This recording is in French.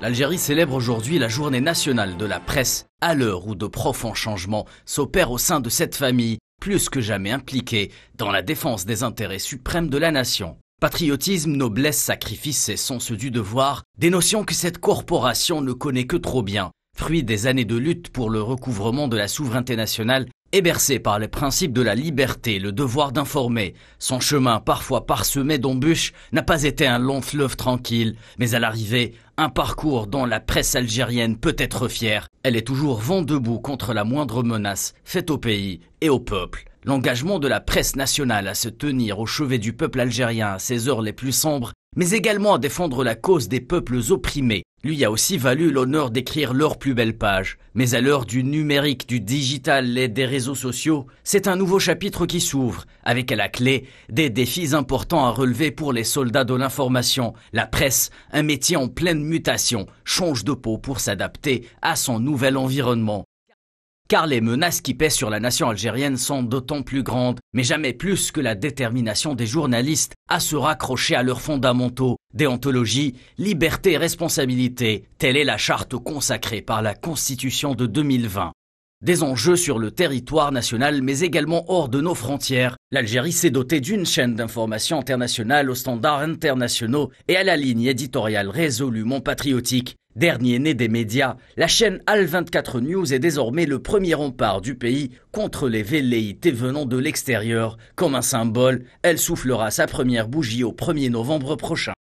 L'Algérie célèbre aujourd'hui la journée nationale de la presse, à l'heure où de profonds changements s'opèrent au sein de cette famille, plus que jamais impliquée dans la défense des intérêts suprêmes de la nation. Patriotisme, noblesse, sacrifice et sens du devoir, des notions que cette corporation ne connaît que trop bien, fruit des années de lutte pour le recouvrement de la souveraineté nationale Bercé par les principes de la liberté, le devoir d'informer, son chemin parfois parsemé d'embûches n'a pas été un long fleuve tranquille, mais à l'arrivée, un parcours dont la presse algérienne peut être fière. Elle est toujours vent debout contre la moindre menace faite au pays et au peuple. L'engagement de la presse nationale à se tenir au chevet du peuple algérien à ses heures les plus sombres, mais également à défendre la cause des peuples opprimés, lui a aussi valu l'honneur d'écrire leur plus belle page. Mais à l'heure du numérique, du digital et des réseaux sociaux, c'est un nouveau chapitre qui s'ouvre, avec à la clé des défis importants à relever pour les soldats de l'information. La presse, un métier en pleine mutation, change de peau pour s'adapter à son nouvel environnement car les menaces qui pèsent sur la nation algérienne sont d'autant plus grandes, mais jamais plus que la détermination des journalistes à se raccrocher à leurs fondamentaux, déontologie, liberté et responsabilité, telle est la charte consacrée par la Constitution de 2020. Des enjeux sur le territoire national, mais également hors de nos frontières. L'Algérie s'est dotée d'une chaîne d'information internationale aux standards internationaux et à la ligne éditoriale résolument patriotique. Dernier né des médias, la chaîne Al24 News est désormais le premier rempart du pays contre les velléités venant de l'extérieur. Comme un symbole, elle soufflera sa première bougie au 1er novembre prochain.